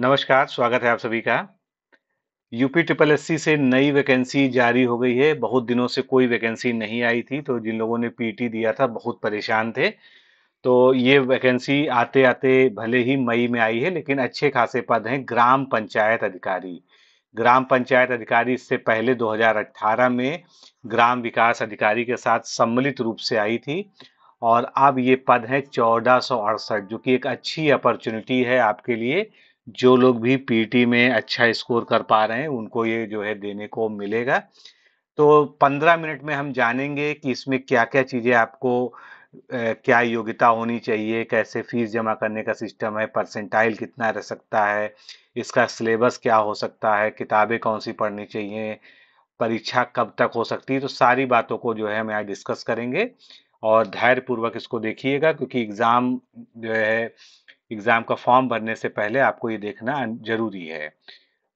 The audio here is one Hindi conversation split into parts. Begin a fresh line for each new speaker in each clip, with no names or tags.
नमस्कार स्वागत है आप सभी का यूपी ट्रिपल एस से नई वैकेंसी जारी हो गई है बहुत दिनों से कोई वैकेंसी नहीं आई थी तो जिन लोगों ने पीटी दिया था बहुत परेशान थे तो ये वैकेंसी आते आते भले ही मई में आई है लेकिन अच्छे खासे पद हैं ग्राम पंचायत अधिकारी ग्राम पंचायत अधिकारी इससे पहले 2018 में ग्राम विकास अधिकारी के साथ सम्मिलित रूप से आई थी और अब ये पद है चौदह जो कि एक अच्छी अपॉर्चुनिटी है आपके लिए जो लोग भी पीटी में अच्छा स्कोर कर पा रहे हैं उनको ये जो है देने को मिलेगा तो पंद्रह मिनट में हम जानेंगे कि इसमें क्या क्या चीज़ें आपको क्या योग्यता होनी चाहिए कैसे फीस जमा करने का सिस्टम है परसेंटाइल कितना रह सकता है इसका सिलेबस क्या हो सकता है किताबें कौन सी पढ़नी चाहिए परीक्षा कब तक हो सकती है तो सारी बातों को जो है हम यहाँ डिस्कस करेंगे और धैर्यपूर्वक इसको देखिएगा क्योंकि एग्ज़ाम जो है एग्ज़ाम का फॉर्म भरने से पहले आपको ये देखना ज़रूरी है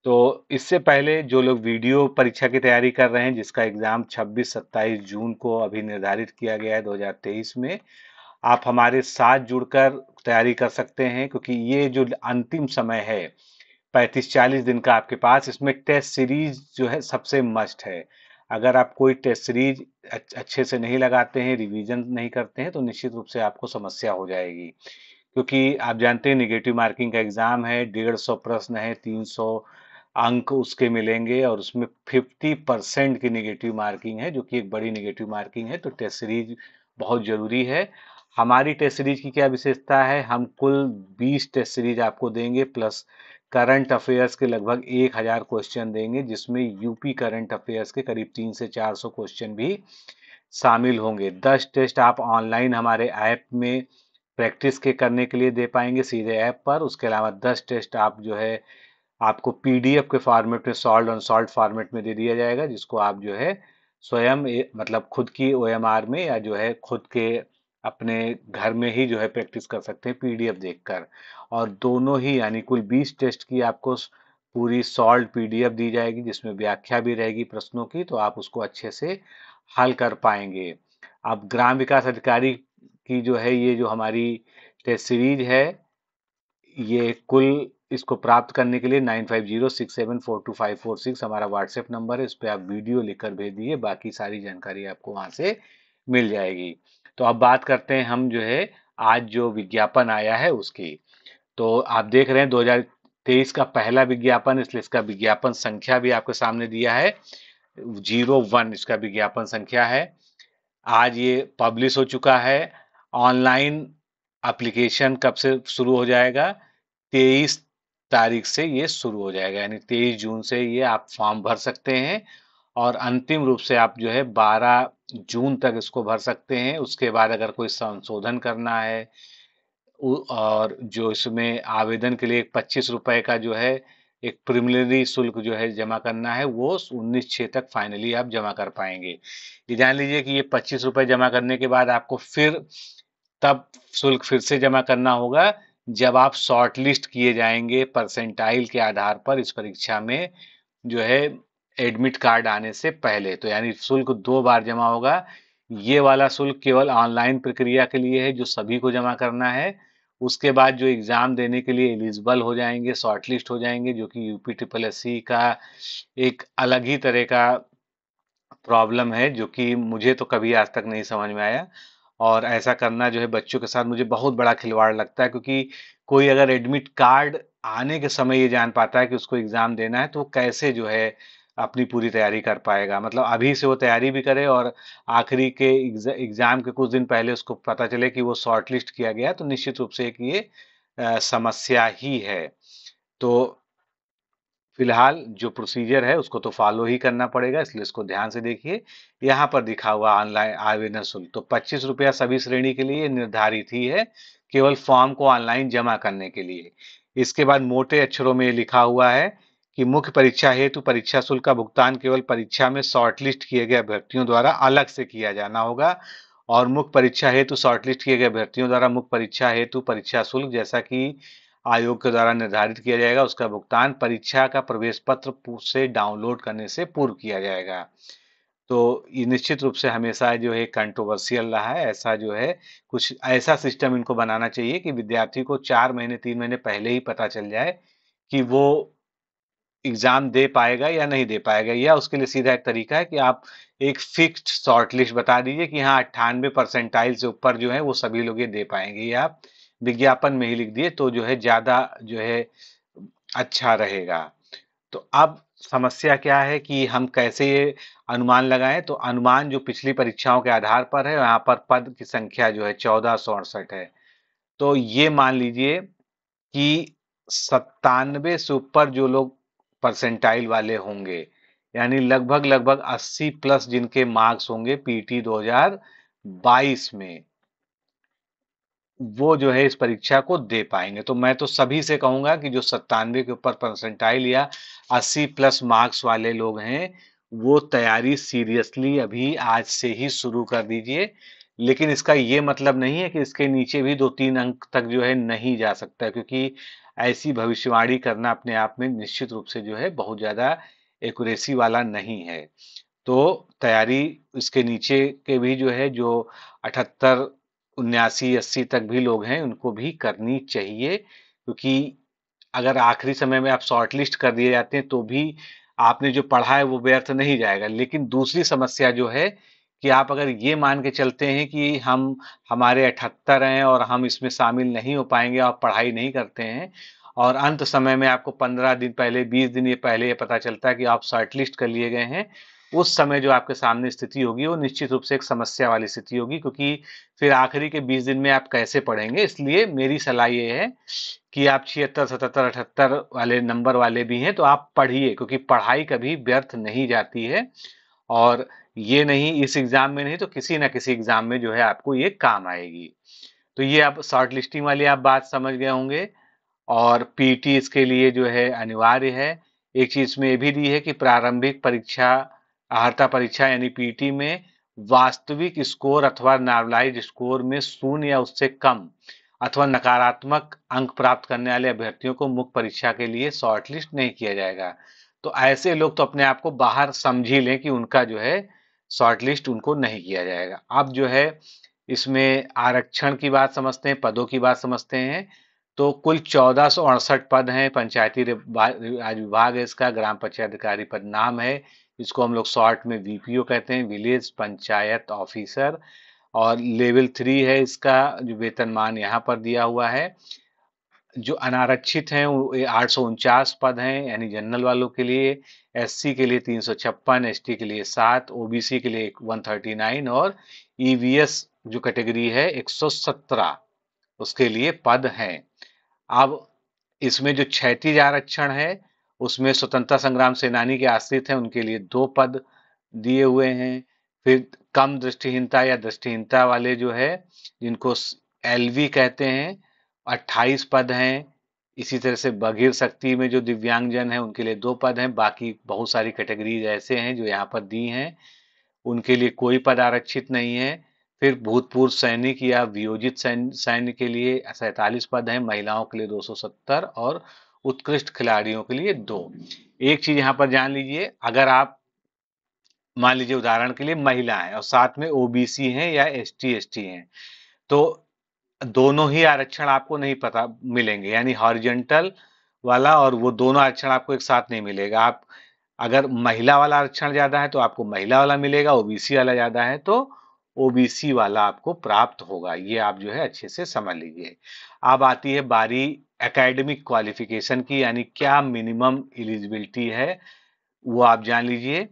तो इससे पहले जो लोग वीडियो परीक्षा की तैयारी कर रहे हैं जिसका एग्ज़ाम 26-27 जून को अभी निर्धारित किया गया है 2023 में आप हमारे साथ जुड़कर तैयारी कर सकते हैं क्योंकि ये जो अंतिम समय है पैंतीस चालीस दिन का आपके पास इसमें टेस्ट सीरीज जो है सबसे मस्ट है अगर आप कोई टेस्ट सीरीज अच्छे से नहीं लगाते हैं रिवीजन नहीं करते हैं तो निश्चित रूप से आपको समस्या हो जाएगी क्योंकि आप जानते हैं निगेटिव मार्किंग का एग्ज़ाम है डेढ़ सौ प्रश्न है तीन सौ अंक उसके मिलेंगे और उसमें फिफ्टी परसेंट की निगेटिव मार्किंग है जो कि एक बड़ी निगेटिव मार्किंग है तो टेस्ट सीरीज बहुत ज़रूरी है हमारी टेस्ट सीरीज की क्या विशेषता है हम कुल बीस टेस्ट सीरीज आपको देंगे प्लस करंट अफेयर्स के लगभग एक हज़ार क्वेश्चन देंगे जिसमें यूपी करंट अफेयर्स के करीब तीन से चार सौ क्वेश्चन भी शामिल होंगे दस टेस्ट आप ऑनलाइन हमारे ऐप में प्रैक्टिस के करने के लिए दे पाएंगे सीधे ऐप पर उसके अलावा दस टेस्ट आप जो है आपको पीडीएफ के फॉर्मेट में सॉल्ट ऑन सॉल्ट फॉर्मेट में दे दिया जाएगा जिसको आप जो है स्वयं मतलब खुद की ओएमआर में या जो है खुद के अपने घर में ही जो है प्रैक्टिस कर सकते हैं पीडीएफ देखकर और दोनों ही यानी कुल बीस टेस्ट की आपको पूरी सॉल्ड पीडीएफ दी जाएगी जिसमें व्याख्या भी रहेगी प्रश्नों की तो आप उसको अच्छे से हल कर पाएंगे अब ग्राम विकास अधिकारी कि जो है ये जो हमारी टेस्ट सीरीज है ये कुल इसको प्राप्त करने के लिए nine five zero six seven four two five four six हमारा व्हाट्सएप नंबर है इस पर आप वीडियो लिखकर भेज दीजिए बाकी सारी जानकारी आपको वहाँ से मिल जाएगी तो अब बात करते हैं हम जो है आज जो विज्ञापन आया है उसकी तो आप देख रहे हैं 2023 का पहला विज्ञापन इसलिए इसका विज्ञापन संख्या भी आपके सामने दिया है जीरो वन इसका विज्ञापन संख्या है आज ये पब्लिश हो चुका है ऑनलाइन एप्लीकेशन कब से शुरू हो जाएगा तेईस तारीख से ये शुरू हो जाएगा यानी तेईस जून से ये आप फॉर्म भर सकते हैं और अंतिम रूप से आप जो है बारह जून तक इसको भर सकते हैं उसके बाद अगर कोई संशोधन करना है और जो इसमें आवेदन के लिए एक पच्चीस रुपये का जो है एक प्रिमिलरी शुल्क जो है जमा करना है वो उन्नीस छः तक फाइनली आप जमा कर पाएंगे ये जान लीजिए कि ये पच्चीस रुपये जमा करने के बाद आपको फिर तब शुल्क फिर से जमा करना होगा जब आप शॉर्ट लिस्ट किए जाएंगे परसेंटाइल के आधार पर इस परीक्षा में जो है एडमिट कार्ड आने से पहले तो यानी शुल्क दो बार जमा होगा ये वाला शुल्क केवल ऑनलाइन प्रक्रिया के लिए है जो सभी को जमा करना है उसके बाद जो एग्ज़ाम देने के लिए एलिजिबल हो जाएंगे शॉर्टलिस्ट हो जाएंगे जो कि यूपी ट्रिपल एस सी का एक अलग ही तरह का प्रॉब्लम है जो कि मुझे तो कभी आज तक नहीं समझ में आया और ऐसा करना जो है बच्चों के साथ मुझे बहुत बड़ा खिलवाड़ लगता है क्योंकि कोई अगर एडमिट कार्ड आने के समय ये जान पाता है कि उसको एग्ज़ाम देना है तो वो कैसे जो है अपनी पूरी तैयारी कर पाएगा मतलब अभी से वो तैयारी भी करे और आखिरी के एग्ज़ाम के कुछ दिन पहले उसको पता चले कि वो शॉर्टलिस्ट किया गया तो निश्चित रूप से एक ये समस्या ही है तो फिलहाल जो प्रोसीजर है उसको तो फॉलो ही करना पड़ेगा इसलिए इसको ध्यान से देखिए यहाँ पर दिखा हुआ ऑनलाइन आवेदन शुल्क तो पच्चीस रुपया सभी श्रेणी के लिए निर्धारित ही है केवल फॉर्म को ऑनलाइन जमा करने के लिए इसके बाद मोटे अक्षरों में लिखा हुआ है कि मुख्य परीक्षा हेतु परीक्षा शुल्क का भुगतान केवल परीक्षा में शॉर्टलिस्ट किए गए अभ्यर्थियों द्वारा अलग से किया जाना होगा और मुख्य परीक्षा हेतु शॉर्टलिस्ट किए गए अभ्यर्थियों द्वारा मुख्य परीक्षा हेतु परीक्षा शुल्क जैसा कि आयोग के द्वारा निर्धारित किया जाएगा उसका भुगतान परीक्षा का प्रवेश पत्र से डाउनलोड करने से पूर्व किया जाएगा तो ये निश्चित रूप से हमेशा जो है कंट्रोवर्सियल रहा है ऐसा जो है कुछ ऐसा सिस्टम इनको बनाना चाहिए कि विद्यार्थी को चार महीने तीन महीने पहले ही पता चल जाए कि वो एग्जाम दे पाएगा या नहीं दे पाएगा या उसके लिए सीधा एक तरीका है कि आप एक फिक्स्ड शॉर्ट लिस्ट बता दीजिए कि हाँ अट्ठानवे परसेंटाइल से ऊपर जो है वो सभी लोग ये दे पाएंगे या आप विज्ञापन में ही लिख दिए तो जो है ज़्यादा जो है अच्छा रहेगा तो अब समस्या क्या है कि हम कैसे ये अनुमान लगाएं तो अनुमान जो पिछली परीक्षाओं के आधार पर है यहाँ पर पद की संख्या जो है चौदह सौ अड़सठ है तो ये मान लीजिए कि सत्तानवे से ऊपर जो लोग परसेंटाइल वाले होंगे यानी लगभग लगभग 80 प्लस जिनके मार्क्स होंगे पीटी 2022 में वो जो है इस परीक्षा को दे पाएंगे तो मैं तो सभी से कहूंगा कि जो सत्तानवे के ऊपर परसेंटाइल या अस्सी प्लस मार्क्स वाले लोग हैं वो तैयारी सीरियसली अभी आज से ही शुरू कर दीजिए लेकिन इसका ये मतलब नहीं है कि इसके नीचे भी दो तीन अंक तक जो है नहीं जा सकता क्योंकि ऐसी भविष्यवाणी करना अपने आप में निश्चित रूप से जो है बहुत ज़्यादा एकुरेसी वाला नहीं है तो तैयारी इसके नीचे के भी जो है जो अठहत्तर उन्यासी अस्सी तक भी लोग हैं उनको भी करनी चाहिए क्योंकि अगर आखिरी समय में आप शॉर्ट लिस्ट कर दिए जाते हैं तो भी आपने जो पढ़ा है वो व्यर्थ नहीं जाएगा लेकिन दूसरी समस्या जो है कि आप अगर ये मान के चलते हैं कि हम हमारे अठहत्तर हैं और हम इसमें शामिल नहीं हो पाएंगे और पढ़ाई नहीं करते हैं और अंत समय में आपको पंद्रह दिन पहले बीस दिन ये पहले ये पता चलता है कि आप शॉर्ट लिस्ट कर लिए गए हैं उस समय जो आपके सामने स्थिति होगी वो निश्चित रूप से एक समस्या वाली स्थिति होगी क्योंकि फिर आखिरी के बीस दिन में आप कैसे पढ़ेंगे इसलिए मेरी सलाह ये है कि आप छिहत्तर सतहत्तर अठहत्तर वाले नंबर वाले भी हैं तो आप पढ़िए क्योंकि पढ़ाई कभी व्यर्थ नहीं जाती है और ये नहीं इस एग्ज़ाम में नहीं तो किसी ना किसी एग्ज़ाम में जो है आपको ये काम आएगी तो ये आप शॉर्ट लिस्टिंग वाली आप बात समझ गए होंगे और पीटी इसके लिए जो है अनिवार्य है एक चीज़ में ये भी दी है कि प्रारंभिक परीक्षा अर्ता परीक्षा यानी पीटी में वास्तविक स्कोर अथवा नॉर्मलाइज स्कोर में शून्य या उससे कम अथवा नकारात्मक अंक प्राप्त करने वाले अभ्यर्थियों को मुख्य परीक्षा के लिए शॉर्टलिस्ट नहीं किया जाएगा तो ऐसे लोग तो अपने आप को बाहर समझ ही लें कि उनका जो है शॉर्टलिस्ट उनको नहीं किया जाएगा अब जो है इसमें आरक्षण की बात समझते हैं पदों की बात समझते हैं तो कुल चौदह सौ अड़सठ पद हैं पंचायती राज विभाग है इसका ग्राम पंचायत अधिकारी पद नाम है इसको हम लोग शॉर्ट में वीपीओ कहते हैं विलेज पंचायत ऑफिसर और लेवल थ्री है इसका जो वेतनमान यहाँ पर दिया हुआ है जो अनारक्षित हैं आठ सौ उनचास पद हैं यानी जनरल वालों के लिए एससी के लिए तीन सौ छप्पन एस के लिए सात ओबीसी के लिए वन थर्टी नाइन और ईवीएस e जो कैटेगरी है एक सौ सत्रह उसके लिए पद हैं अब इसमें जो क्षैतिज आरक्षण है उसमें स्वतंत्रता संग्राम सेनानी के आश्रित हैं उनके लिए दो पद दिए हुए हैं फिर कम दृष्टिहीनता या दृष्टिहीनता वाले जो है जिनको एलवी कहते हैं 28 पद हैं इसी तरह से बघीर शक्ति में जो दिव्यांगजन है उनके लिए दो पद हैं बाकी बहुत सारी कैटेगरीज ऐसे हैं जो यहाँ पर दी हैं उनके लिए कोई पद आरक्षित नहीं है फिर भूतपूर्व सैनिक या वियोजित सैन्य के लिए सैतालीस पद हैं महिलाओं के लिए 270 और उत्कृष्ट खिलाड़ियों के लिए दो एक चीज यहाँ पर जान लीजिए अगर आप मान लीजिए उदाहरण के लिए महिला है और साथ में ओबीसी हैं या एस टी एस टी हैं तो दोनों ही आरक्षण आपको नहीं पता मिलेंगे यानी हॉरिजेंटल वाला और वो दोनों आरक्षण आपको एक साथ नहीं मिलेगा आप अगर महिला वाला आरक्षण ज़्यादा है तो आपको महिला वाला मिलेगा ओबीसी वाला ज़्यादा है तो ओबीसी वाला आपको प्राप्त होगा ये आप जो है अच्छे से समझ लीजिए अब आती है बारी एकेडमिक क्वालिफिकेशन की यानी क्या मिनिमम एलिजिबिलिटी है वो आप जान लीजिए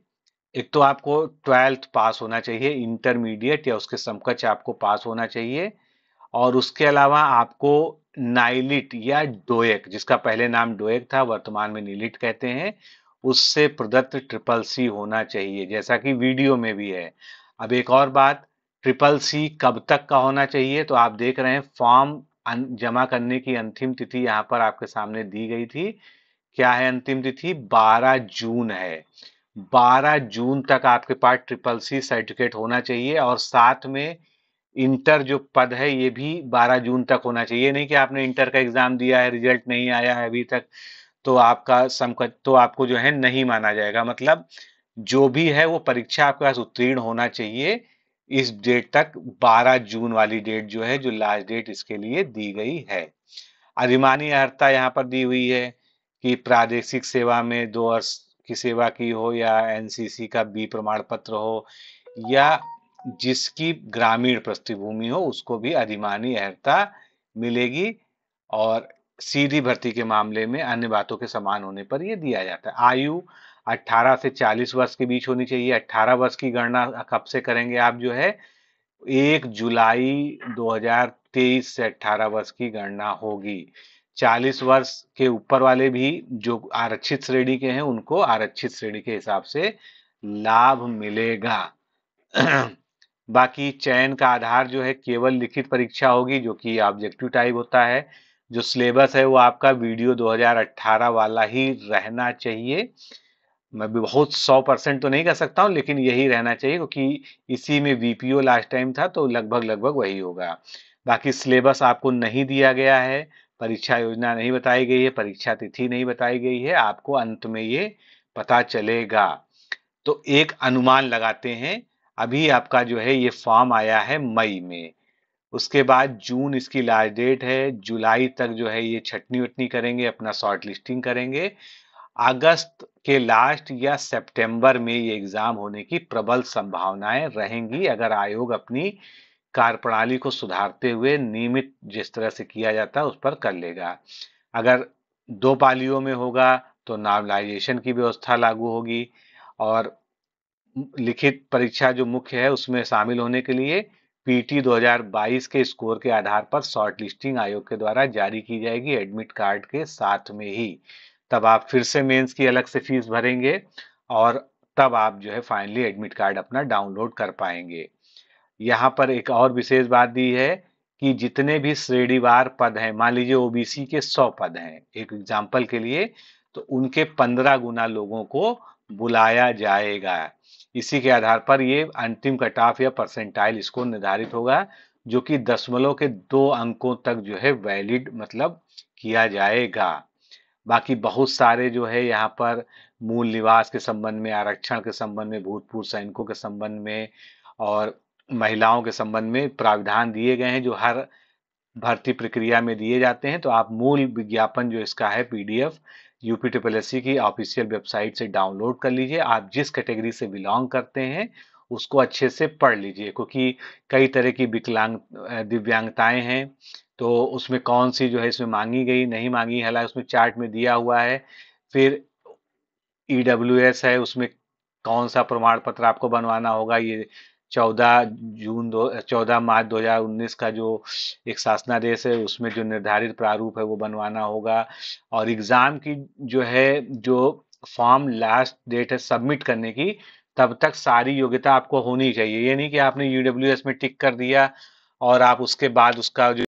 एक तो आपको ट्वेल्थ पास होना चाहिए इंटरमीडिएट या उसके समकक्ष आपको पास होना चाहिए और उसके अलावा आपको नाइलिट या डोएक जिसका पहले नाम डोएक था वर्तमान में नीलिट कहते हैं उससे प्रदत्त ट्रिपल सी होना चाहिए जैसा कि वीडियो में भी है अब एक और बात ट्रिपल सी कब तक का होना चाहिए तो आप देख रहे हैं फॉर्म जमा करने की अंतिम तिथि यहाँ पर आपके सामने दी गई थी क्या है अंतिम तिथि 12 जून है 12 जून तक आपके पास ट्रिपल सी सर्टिफिकेट होना चाहिए और साथ में इंटर जो पद है ये भी 12 जून तक होना चाहिए नहीं कि आपने इंटर का एग्जाम दिया है रिजल्ट नहीं आया है अभी तक तो आपका समक तो आपको जो है नहीं माना जाएगा मतलब जो भी है वो परीक्षा आपके पास उत्तीर्ण होना चाहिए इस डेट तक 12 जून वाली डेट जो है जो लास्ट डेट इसके लिए दी गई है अधिमानी अर्हता यहाँ पर दी हुई है कि प्रादेशिक सेवा में दो वर्ष की सेवा की हो या एनसीसी का बी प्रमाण पत्र हो या जिसकी ग्रामीण पृष्ठभूमि हो उसको भी अधिमानी अहता मिलेगी और सीधी भर्ती के मामले में अन्य बातों के समान होने पर यह दिया जाता है आयु 18 से 40 वर्ष के बीच होनी चाहिए 18 वर्ष की गणना कब से करेंगे आप जो है एक जुलाई 2023 से 18 वर्ष की गणना होगी 40 वर्ष के ऊपर वाले भी जो आरक्षित श्रेणी के हैं उनको आरक्षित श्रेणी के हिसाब से लाभ मिलेगा बाकी चयन का आधार जो है केवल लिखित परीक्षा होगी जो कि ऑब्जेक्टिव टाइप होता है जो सिलेबस है वो आपका वीडियो 2018 वाला ही रहना चाहिए मैं भी बहुत सौ परसेंट तो नहीं कह सकता हूँ लेकिन यही रहना चाहिए क्योंकि इसी में वीपीओ लास्ट टाइम था तो लगभग लगभग वही होगा बाकी सिलेबस आपको नहीं दिया गया है परीक्षा योजना नहीं बताई गई है परीक्षा तिथि नहीं बताई गई है आपको अंत में ये पता चलेगा तो एक अनुमान लगाते हैं अभी आपका जो है ये फॉर्म आया है मई में उसके बाद जून इसकी लास्ट डेट है जुलाई तक जो है ये छटनी वटनी करेंगे अपना शॉर्ट लिस्टिंग करेंगे अगस्त के लास्ट या सितंबर में ये एग्जाम होने की प्रबल संभावनाएं रहेंगी अगर आयोग अपनी कार्यप्रणाली को सुधारते हुए नियमित जिस तरह से किया जाता है उस पर कर लेगा अगर दो पालियों में होगा तो नॉर्मलाइजेशन की व्यवस्था लागू होगी और लिखित परीक्षा जो मुख्य है उसमें शामिल होने के लिए पीटी 2022 के स्कोर के आधार पर शॉर्ट लिस्टिंग आयोग के द्वारा जारी की जाएगी एडमिट कार्ड के साथ में ही तब आप फिर से मेंस की अलग से फीस भरेंगे और तब आप जो है फाइनली एडमिट कार्ड अपना डाउनलोड कर पाएंगे यहाँ पर एक और विशेष बात दी है कि जितने भी श्रेणीवार पद हैं मान लीजिए ओबीसी के सौ पद हैं एक एग्जाम्पल के लिए तो उनके पंद्रह गुना लोगों को बुलाया जाएगा इसी के आधार पर ये अंतिम कट ऑफ या परसेंटाइल स्कोर निर्धारित होगा जो कि दशमलव के दो अंकों तक जो है वैलिड मतलब किया जाएगा बाकी बहुत सारे जो है यहाँ पर मूल निवास के संबंध में आरक्षण के संबंध में भूतपूर्व सैनिकों के संबंध में और महिलाओं के संबंध में प्रावधान दिए गए हैं जो हर भर्ती प्रक्रिया में दिए जाते हैं तो आप मूल विज्ञापन जो इसका है पीडीएफ यूपी ट्रिपल एस की ऑफिशियल वेबसाइट से डाउनलोड कर लीजिए आप जिस कैटेगरी से बिलोंग करते हैं उसको अच्छे से पढ़ लीजिए क्योंकि कई तरह की विकलांग दिव्यांगताएं हैं तो उसमें कौन सी जो है इसमें मांगी गई नहीं मांगी हालांकि उसमें चार्ट में दिया हुआ है फिर ई e है उसमें कौन सा प्रमाण पत्र आपको बनवाना होगा ये चौदह जून दो चौदह मार्च 2019 का जो एक शासनादेश है उसमें जो निर्धारित प्रारूप है वो बनवाना होगा और एग्ज़ाम की जो है जो फॉर्म लास्ट डेट है सबमिट करने की तब तक सारी योग्यता आपको होनी चाहिए ये नहीं कि आपने यू e में टिक कर दिया और आप उसके बाद उसका जो